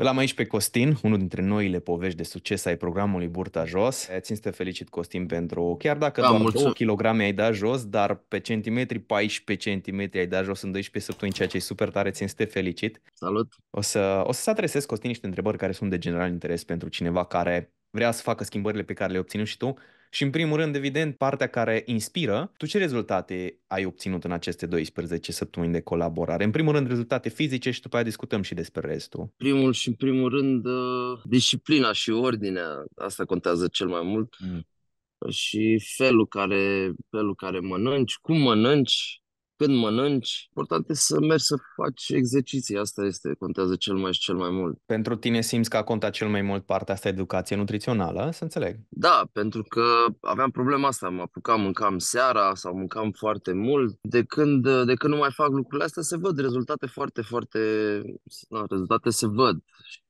Îl am aici pe Costin, unul dintre noile povești de succes ai programului Burta Jos. Eh, țin să te felicit, Costin, pentru chiar dacă da, doar 2 kg ai dat jos, dar pe centimetri, 14 cm ai dat jos în 12 săptămâni, ceea ce e super tare. Țin să te felicit. Salut! O să, o să adresez, Costin, niște întrebări care sunt de general interes pentru cineva care vrea să facă schimbările pe care le obținut și tu, și în primul rând, evident, partea care inspiră, tu ce rezultate ai obținut în aceste 12 săptămâni de colaborare? În primul rând, rezultate fizice și după aia discutăm și despre restul. Primul și în primul rând, uh, disciplina și ordinea, asta contează cel mai mult. Mm. Și felul care, felul care mănânci, cum mănânci, când mănânci, important este să mergi să faci exerciții. Asta este, contează cel mai și cel mai mult. Pentru tine simți că a contat cel mai mult partea asta educație nutrițională, să înțeleg? Da, pentru că aveam problema asta. Mă apucam, mâncam seara sau mâncam foarte mult. De când, de când nu mai fac lucrurile astea, se văd rezultate foarte, foarte... Na, rezultate se văd. Și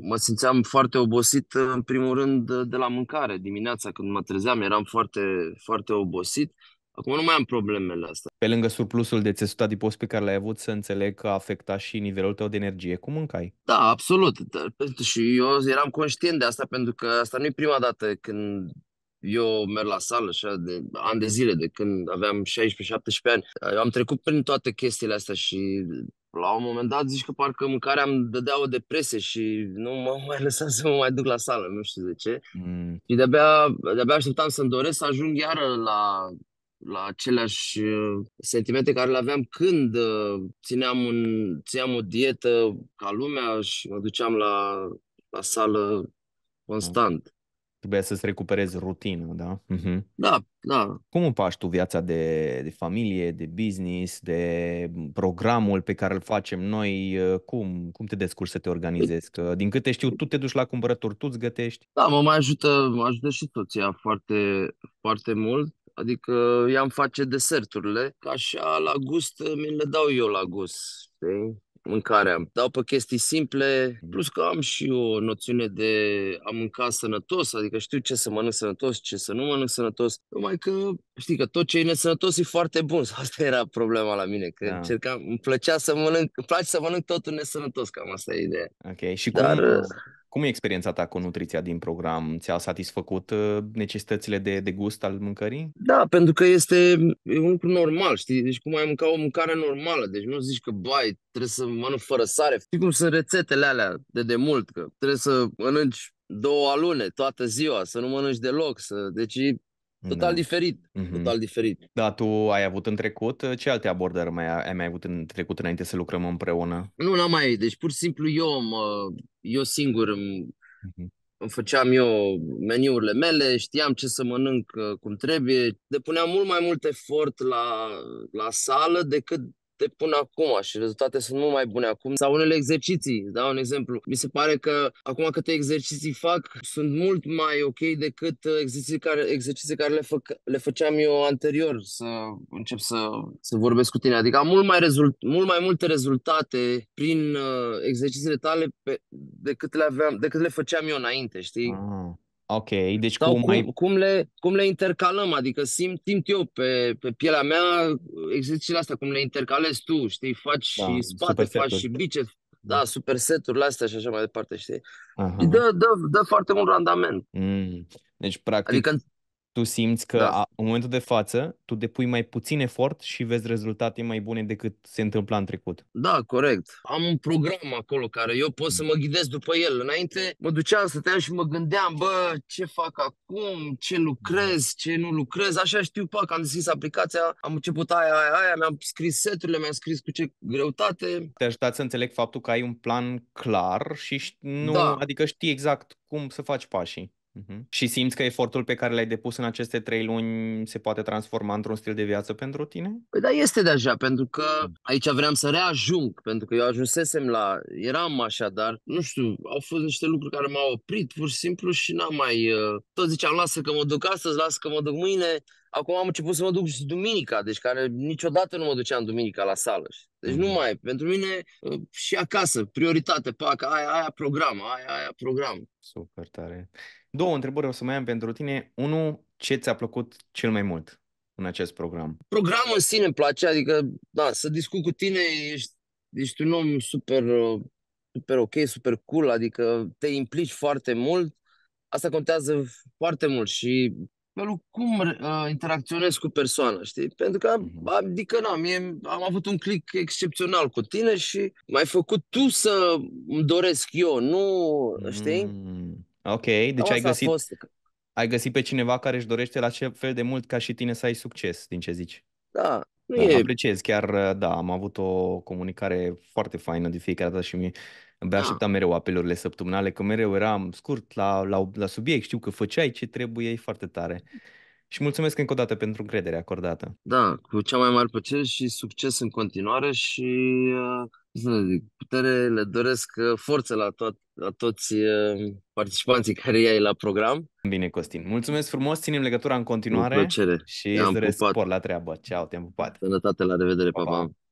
mă simțeam foarte obosit, în primul rând, de la mâncare. Dimineața când mă trezeam, eram foarte, foarte obosit Acum nu mai am problemele astea. Pe lângă surplusul de țesut adipos pe care l-ai avut, să înțeleg că afecta și nivelul tău de energie. Cum mâncai? Da, absolut. Și eu eram conștient de asta pentru că asta nu e prima dată când eu merg la sală așa de ani de zile, de când aveam 16-17 ani. Eu am trecut prin toate chestiile astea și la un moment dat zici că parcă mâncarea îmi dădea o depresie și nu mă mai lăsa să mă mai duc la sală, nu știu de ce. Mm. Și de-abia, de-abia așteptam să-mi doresc să ajung iară la la aceleași uh, sentimente care le aveam când uh, țineam, un, țineam o dietă ca lumea și mă duceam la, la sală constant. Da. Trebuia să-ți recuperezi rutină, da? Uh-huh. Da, da. Cum împaci tu viața de, de familie, de business, de programul pe care îl facem noi? Uh, cum, cum te descurci să te organizezi? Că, din câte știu, tu te duci la cumpărături, tu îți gătești? Da, mă mai ajută, mă ajută și toția foarte, foarte mult Adică i-am face deserturile, ca așa la gust mi le dau eu la gust, știi? mâncarea. Dau pe chestii simple, plus că am și o noțiune de a mânca sănătos, adică știu ce să mănânc sănătos, ce să nu mănânc sănătos, numai că știi că tot ce e nesănătos e foarte bun. Asta era problema la mine, că da. încercam, îmi plăcea să mănânc, îmi place să mănânc totul nesănătos, cam asta e ideea. Ok, și cum, Dar, cum e experiența ta cu nutriția din program? Ți-a satisfăcut uh, necesitățile de, de gust al mâncării? Da, pentru că este un lucru normal, știi? Deci cum ai mânca o mâncare normală, deci nu zici că, bai, trebuie să mănânc fără sare. Știi cum sunt rețetele alea de demult, că trebuie să mănânci două alune toată ziua, să nu mănânci deloc. Să... Deci Total da. diferit, mm-hmm. total diferit. Da, tu ai avut în trecut, uh, ce alte abordări mai ai, mai avut în trecut înainte să lucrăm împreună? Nu, n-am mai, deci pur și simplu eu, mă, eu singur îmi, mm-hmm. îmi făceam eu meniurile mele, știam ce să mănânc uh, cum trebuie, depuneam mult mai mult efort la, la sală decât de până acum și rezultate sunt mult mai bune acum. Sau unele exerciții, da, un exemplu. Mi se pare că acum câte exerciții fac sunt mult mai ok decât exerciții care, exerciții care le, fă, le făceam eu anterior să încep să, să vorbesc cu tine. Adică am mult mai, rezult, mult mai multe rezultate prin uh, exercițiile tale pe, decât, le aveam, decât le făceam eu înainte, știi? Mm. Ok, deci cum, cum, mai... cum, le, cum le intercalăm, adică simt, simt eu pe, pe pielea mea exercițiile astea, cum le intercalezi tu, știi, faci da, și spate, faci și biceps, da, da superseturi astea și așa mai departe, știi? Aha. Dă, dă, dă foarte mult randament. Mm. Deci, practic, adică, tu simți că da. în momentul de față tu depui mai puțin efort și vezi rezultate mai bune decât se întâmpla în trecut. Da, corect. Am un program acolo care eu pot să mă ghidez după el. Înainte mă duceam, stăteam și mă gândeam, bă, ce fac acum, ce lucrez, ce nu lucrez, așa știu, pac, am deschis aplicația, am început aia, aia, aia, mi-am scris seturile, mi-am scris cu ce greutate. Te ajutat să înțeleg faptul că ai un plan clar și nu, da. adică știi exact cum să faci pașii. Uh-huh. Și simți că efortul pe care l-ai depus în aceste trei luni se poate transforma într-un stil de viață pentru tine? Păi da, este deja, pentru că mm. aici vreau să reajung, pentru că eu ajunsesem la... Eram așa, dar nu știu, au fost niște lucruri care m-au oprit pur și simplu și n-am mai... Uh, tot ziceam, lasă că mă duc astăzi, lasă că mă duc mâine, Acum am început să mă duc și duminica, deci care niciodată nu mă duceam duminica la sală. Deci nu mm. mai, pentru mine uh, și acasă, prioritate, pac, aia, aia program, aia, aia program. Super tare. Două întrebări o să mai am pentru tine. Unu, ce ți-a plăcut cel mai mult în acest program? Programul în sine îmi place, adică, da, să discut cu tine, ești, ești un om super, super ok, super cool, adică te implici foarte mult. Asta contează foarte mult și felul cum uh, interacționez cu persoana, știi? Pentru că, mhm. adică, na, mie, am avut un click excepțional cu tine și m-ai făcut tu să îmi doresc eu, nu, știi? Mm. Ok, deci ai găsit, fost... ai găsit pe cineva care își dorește la ce fel de mult ca și tine să ai succes, din ce zici. Da, nu da, e... Apreciez, chiar uh, da, am avut o comunicare foarte faină de fiecare dată și mi abia ah. așteptam mereu apelurile săptămânale, că mereu eram scurt la, la, la subiect, știu că făceai ce trebuie, e foarte tare și mulțumesc încă o dată pentru încrederea acordată. Da, cu cea mai mare plăcere și succes în continuare și uh, putere le doresc uh, forță la, to- la toți uh, participanții care i-ai la program. Bine, Costin. Mulțumesc frumos, ținem legătura în continuare. Cu plăcere. Și îți doresc spor la treabă. Ceau, te-am pupat. Sănătate, la revedere, pa, pa. pa.